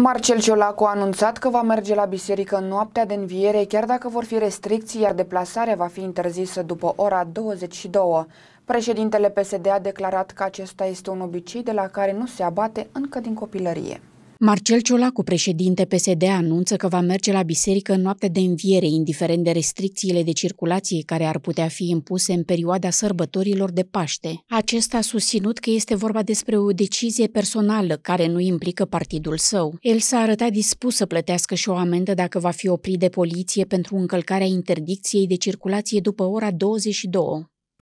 Marcel Ciolacu a anunțat că va merge la biserică în noaptea de înviere, chiar dacă vor fi restricții, iar deplasarea va fi interzisă după ora 22. Președintele PSD a declarat că acesta este un obicei de la care nu se abate încă din copilărie. Marcel Ciolacu, președinte PSD, anunță că va merge la biserică în noaptea de înviere, indiferent de restricțiile de circulație care ar putea fi impuse în perioada sărbătorilor de Paște. Acesta a susținut că este vorba despre o decizie personală care nu implică partidul său. El s-a arătat dispus să plătească și o amendă dacă va fi oprit de poliție pentru încălcarea interdicției de circulație după ora 22.